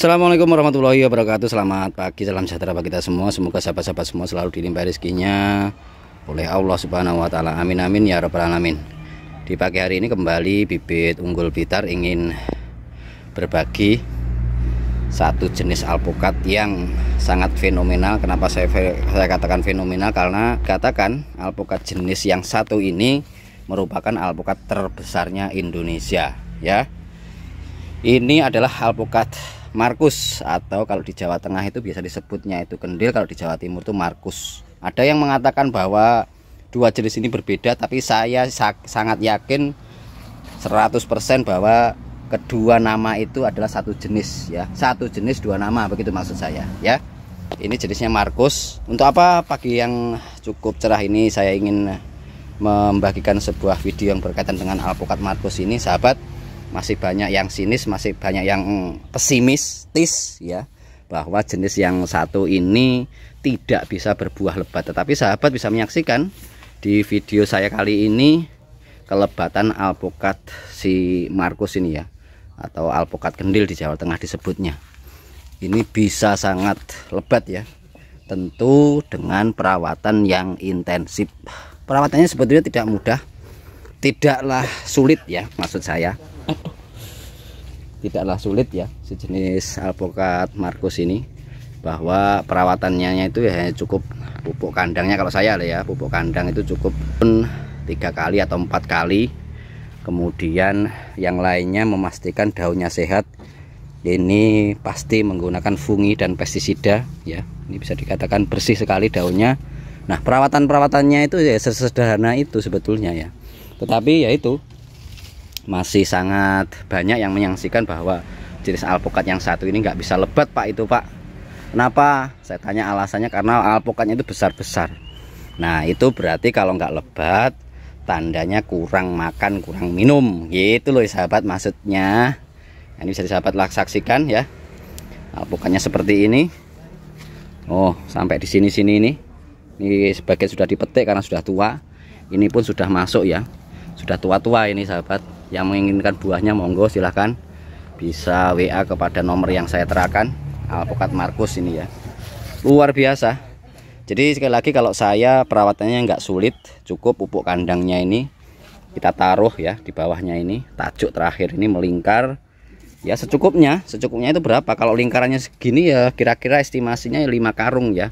Assalamualaikum warahmatullahi wabarakatuh Selamat pagi, salam sejahtera bagi kita semua Semoga sahabat-sahabat semua selalu dilimpah rezekinya Oleh Allah subhanahu wa ta'ala Amin amin ya rabbal alamin Di pagi hari ini kembali bibit unggul bitar Ingin berbagi Satu jenis alpukat yang sangat fenomenal Kenapa saya, saya katakan fenomenal Karena katakan alpukat jenis yang satu ini Merupakan alpukat terbesarnya Indonesia Ya ini adalah alpukat Markus atau kalau di Jawa Tengah itu biasa disebutnya itu kendil kalau di Jawa Timur itu Markus ada yang mengatakan bahwa dua jenis ini berbeda tapi saya sangat yakin 100% bahwa kedua nama itu adalah satu jenis ya satu jenis dua nama begitu maksud saya ya ini jenisnya Markus untuk apa pagi yang cukup cerah ini saya ingin membagikan sebuah video yang berkaitan dengan alpukat Markus ini sahabat masih banyak yang sinis masih banyak yang pesimistis ya bahwa jenis yang satu ini tidak bisa berbuah lebat tetapi sahabat bisa menyaksikan di video saya kali ini kelebatan alpukat si Markus ini ya atau alpukat kendil di Jawa Tengah disebutnya ini bisa sangat lebat ya tentu dengan perawatan yang intensif perawatannya sebetulnya tidak mudah tidaklah sulit ya maksud saya tidaklah sulit ya sejenis alpukat Markus ini bahwa perawatannya itu ya cukup pupuk kandangnya kalau saya ya pupuk kandang itu cukup pun tiga kali atau empat kali kemudian yang lainnya memastikan daunnya sehat ini pasti menggunakan fungi dan pestisida ya ini bisa dikatakan bersih sekali daunnya nah perawatan perawatannya itu ya sesederhana itu sebetulnya ya tetapi yaitu masih sangat banyak yang menyaksikan bahwa jenis alpukat yang satu ini nggak bisa lebat pak itu pak kenapa saya tanya alasannya karena alpukatnya itu besar-besar nah itu berarti kalau nggak lebat tandanya kurang makan kurang minum gitu loh sahabat maksudnya ini bisa sahabat saksikan ya alpukatnya seperti ini Oh sampai di sini sini ini ini sebagian sudah dipetik karena sudah tua ini pun sudah masuk ya sudah tua-tua ini sahabat yang menginginkan buahnya monggo silahkan bisa WA kepada nomor yang saya terakan alpukat Markus ini ya luar biasa jadi sekali lagi kalau saya perawatannya nggak sulit cukup pupuk kandangnya ini kita taruh ya di bawahnya ini tajuk terakhir ini melingkar ya secukupnya secukupnya itu berapa kalau lingkarannya segini ya kira-kira estimasinya 5 karung ya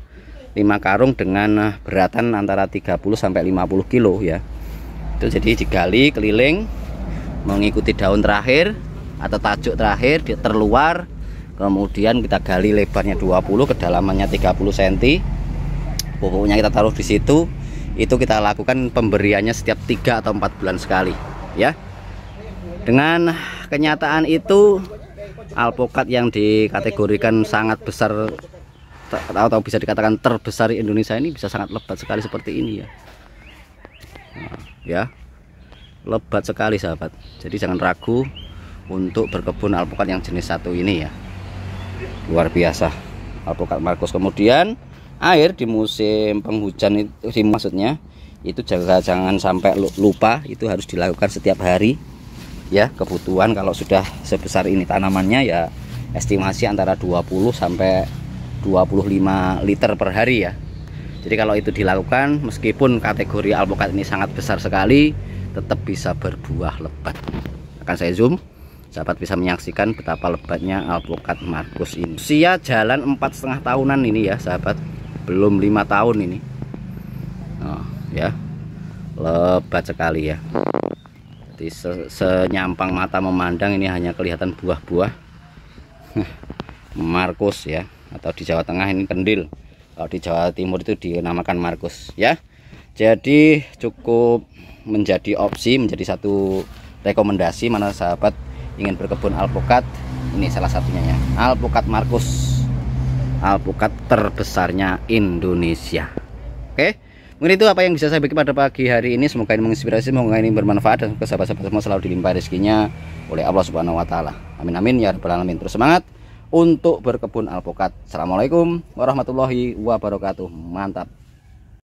5 karung dengan eh, beratan antara 30 sampai 50 kilo ya itu jadi digali keliling mengikuti daun terakhir atau tajuk terakhir terluar kemudian kita gali lebarnya 20 kedalamannya 30 cm pokoknya kita taruh di situ itu kita lakukan pemberiannya setiap 3 atau 4 bulan sekali ya dengan kenyataan itu alpokat yang dikategorikan sangat besar atau bisa dikatakan terbesar di Indonesia ini bisa sangat lebat sekali seperti ini ya ya lebat sekali sahabat jadi jangan ragu untuk berkebun alpukat yang jenis satu ini ya luar biasa alpukat Markus kemudian air di musim penghujan itu sih maksudnya itu jaga jangan sampai lupa itu harus dilakukan setiap hari ya kebutuhan kalau sudah sebesar ini tanamannya ya estimasi antara 20 sampai 25 liter per hari ya jadi kalau itu dilakukan meskipun kategori alpukat ini sangat besar sekali tetap bisa berbuah lebat. Akan saya zoom sahabat bisa menyaksikan betapa lebatnya alpukat Markus ini usia jalan empat setengah tahunan ini ya sahabat belum lima tahun ini oh, ya lebat sekali ya jadi se senyampang mata memandang ini hanya kelihatan buah-buah Markus ya atau di Jawa Tengah ini kendil kalau di Jawa Timur itu dinamakan Markus ya jadi cukup menjadi opsi menjadi satu rekomendasi mana sahabat ingin berkebun alpukat ini salah satunya ya alpukat Markus alpukat terbesarnya Indonesia oke mungkin itu apa yang bisa saya bagi pada pagi hari ini semoga ini menginspirasi semoga ini bermanfaat dan semoga sahabat-sahabat semua selalu dilimpah rezekinya oleh Allah Subhanahu Wa Taala amin amin ya rabbal alamin terus semangat untuk berkebun alpukat. Assalamualaikum warahmatullahi wabarakatuh. Mantap.